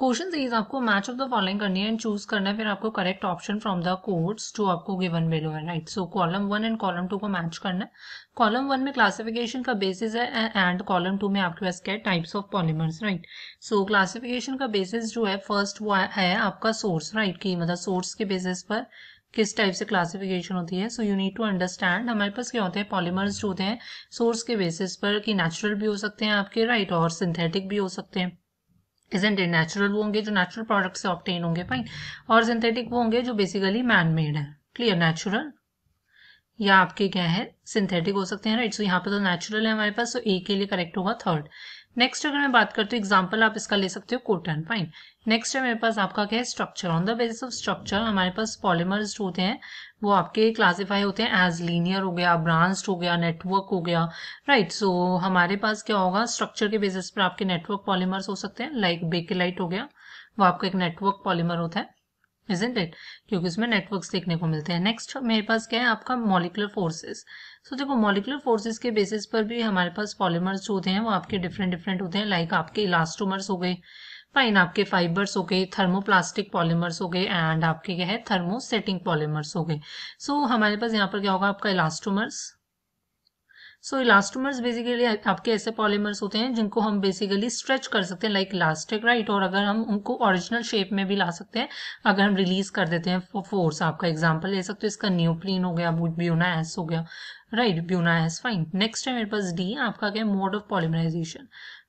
Question series आपको match of the following करनी है एंड चूज करना है फिर आपको correct option from the codes जो आपको गिवन बिलो है right so column one and column two को मैच करना है कॉलम वन में क्लासिफिकेशन का बेसिस है एंड कॉलम टू में आपके पास क्या है types of polymers right so classification का बेसिस जो है फर्स्ट वो है आपका सोर्स राइट right? मतलब सोर्स के बेसिस पर किस टाइप से क्लासिफिकेशन होती है so you need to understand हमारे पास क्या होते हैं पॉलीमर्स जो होते हैं सोर्स के बेसिस पर कि नेचुरल भी हो सकते हैं आपके राइट right? और सिंथेटिक भी हो सकते हैं इजेंट इट नेचुरल वो होंगे जो नेचुरल प्रोडक्ट से ऑप्टेन होंगे फाइन और सिंथेटिक वो होंगे जो बेसिकली मैन मेड है क्लियर नेचुरल या आपके क्या है सिंथेटिक हो सकते हैं राइट सो यहाँ पे तो नेचुरल है हमारे पास सो ए के लिए करेक्ट होगा थर्ड नेक्स्ट अगर मैं बात करती हूँ एग्जाम्पल आप इसका ले सकते हो कोटन फाइन नेक्स्ट है मेरे पास आपका क्या है structure on the basis of structure हमारे पास पॉलीमर्स होते हैं वो आपके क्लासिफाई होते हैं एज लीनियर हो गया ब्रांच हो गया नेटवर्क हो गया राइट right, सो so, हमारे पास क्या होगा स्ट्रक्चर के बेसिस पर आपके नेटवर्क पॉलीमर्स हो सकते हैं लाइक like बेकेलाइट हो गया वो आपका एक नेटवर्क पॉलीमर होता है इजेंट इट क्योंकि उसमें नेटवर्क्स देखने को मिलते हैं नेक्स्ट मेरे पास क्या है आपका मॉलिकुलर फोर्सेस सो देखो मॉलिकुलर फोर्सेस के बेसिस पर भी हमारे पास पॉलीमर्स जो होते हैं वो आपके डिफरेंट डिफरेंट होते हैं लाइक आपके इलास्टोमर्स हो गए फाइन आपके फाइबर्स हो गए थर्मोप्लास्टिक पॉलीमर्स हो गए एंड आपके क्या है थर्मोसेटिंग पॉलीमर्स हो गए सो so, हमारे पास यहाँ पर क्या होगा आपका इलास्टोमर्स सो इलास्टोमर्स बेसिकली आपके ऐसे पॉलीमर्स होते हैं जिनको हम बेसिकली स्ट्रेच कर सकते हैं लाइक इलास्टिक राइट और अगर हम उनको ओरिजिनल शेप में भी ला सकते हैं अगर हम रिलीज कर देते हैं फोर्स आपका एग्जाम्पल ले सकते हो इसका न्यूप्लीन हो गया ब्यूना एस हो गया राइट ब्यूनास फाइन नेक्स्ट है मेरे पास डी आपका क्या है mode of polymerisation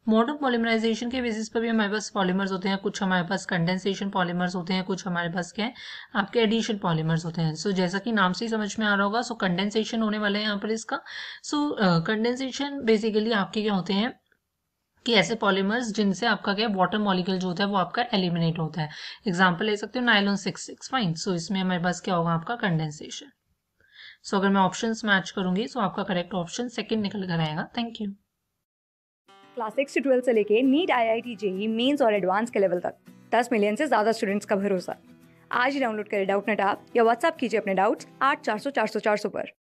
mode of polymerisation के बेसिस पर भी हमारे पास पॉलीमर्स होते हैं कुछ हमारे पास कंडेंसेशन पॉलीमर्स होते हैं कुछ हमारे पास क्या है आपके एडिशन पॉलीमर्स होते हैं सो so, जैसा कि नाम से ही समझ में आ रहा होगा सो so, कंडेंसेशन होने वाला है यहाँ पर इसका सो कंडेंसेशन बेसिकली आपके क्या होते हैं कि ऐसे पॉलीमर्स जिनसे आपका क्या वाटर मॉलिक्यूल जो होता है वो आपका एलिमिनेट होता है एग्जाम्पल ले सकते हो nylon six six fine so इसमें हमारे पास क्या होगा आपका कंडेंसेशन सो अगर मैं ऑप्शन मैच करूंगी सो आपका करेक्ट ऑप्शन सेकेंड निकल कर आएगा थैंक यू क्लास सिक्स से ट्वेल्थ से लेके NEET I I T JEE mains और एडवांस के लेवल तक दस मिलियन से ज़्यादा स्टूडेंट्स का भरोसा आज ही डाउनलोड करें डाउट नेट आप या व्हाट्सअप कीजिए अपने डाउट्स आठ चार सौ चार सौ चार सौ पर